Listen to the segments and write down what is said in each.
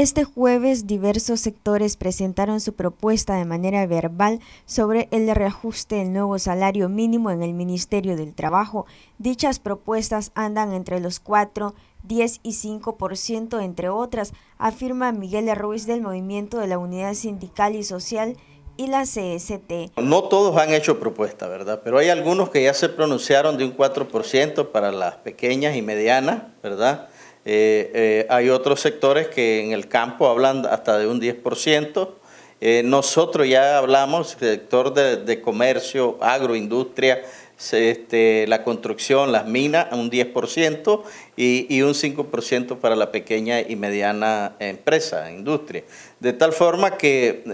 Este jueves diversos sectores presentaron su propuesta de manera verbal sobre el reajuste del nuevo salario mínimo en el Ministerio del Trabajo. Dichas propuestas andan entre los 4, 10 y 5%, entre otras, afirma Miguel Ruiz del Movimiento de la Unidad Sindical y Social y la CST. No todos han hecho propuesta, ¿verdad? Pero hay algunos que ya se pronunciaron de un 4% para las pequeñas y medianas, ¿verdad? Eh, eh, hay otros sectores que en el campo hablan hasta de un 10%. Eh, nosotros ya hablamos, sector de, comercio, agroindustria, este, la construcción, las minas, un 10% y un 5% para la pequeña y mediana empresa, industria. De tal forma que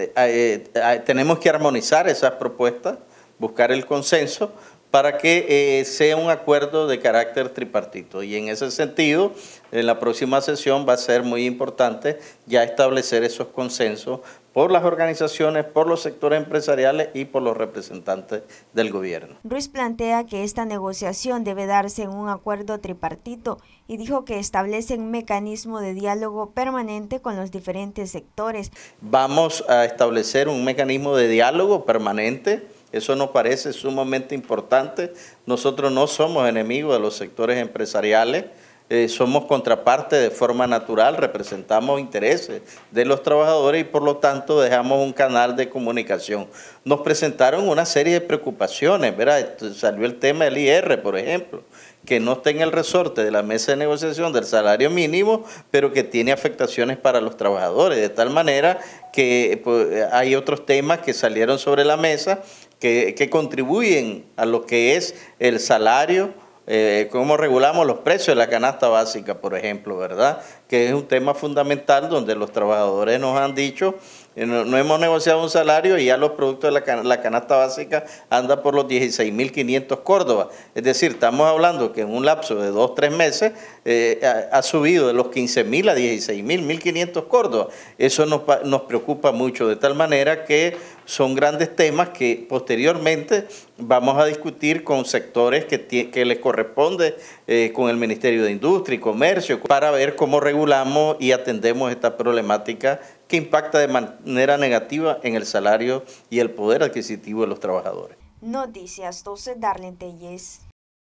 tenemos que armonizar esas propuestas, buscar el consenso, para que eh, sea un acuerdo de carácter tripartito. Y en ese sentido, en la próxima sesión va a ser muy importante ya establecer esos consensos por las organizaciones, por los sectores empresariales y por los representantes del gobierno. Ruiz plantea que esta negociación debe darse en un acuerdo tripartito y dijo que establece un mecanismo de diálogo permanente con los diferentes sectores. Vamos a establecer un mecanismo de diálogo permanente eso nos parece sumamente importante. Nosotros no somos enemigos de los sectores empresariales eh, somos contraparte de forma natural, representamos intereses de los trabajadores y por lo tanto dejamos un canal de comunicación. Nos presentaron una serie de preocupaciones, ¿verdad? Salió el tema del IR, por ejemplo, que no está en el resorte de la mesa de negociación del salario mínimo, pero que tiene afectaciones para los trabajadores, de tal manera que pues, hay otros temas que salieron sobre la mesa que, que contribuyen a lo que es el salario eh, cómo regulamos los precios de la canasta básica, por ejemplo, ¿verdad? que es un tema fundamental donde los trabajadores nos han dicho, eh, no, hemos negociado un salario y ya los productos de la, canasta básica anda por los 16.500 Córdoba. Es decir, estamos hablando que en un lapso de dos, tres meses eh, ha, subido de los 15.000 a 16.000, 1.500 Córdoba. Eso nos, nos preocupa mucho, de tal manera que son grandes temas que posteriormente vamos a discutir con sectores que, que les corresponde eh, con el Ministerio de Industria y Comercio para ver cómo regular regulamos y atendemos esta problemática que impacta de manera negativa en el salario y el poder adquisitivo de los trabajadores. Noticias 12, Darlene Telles.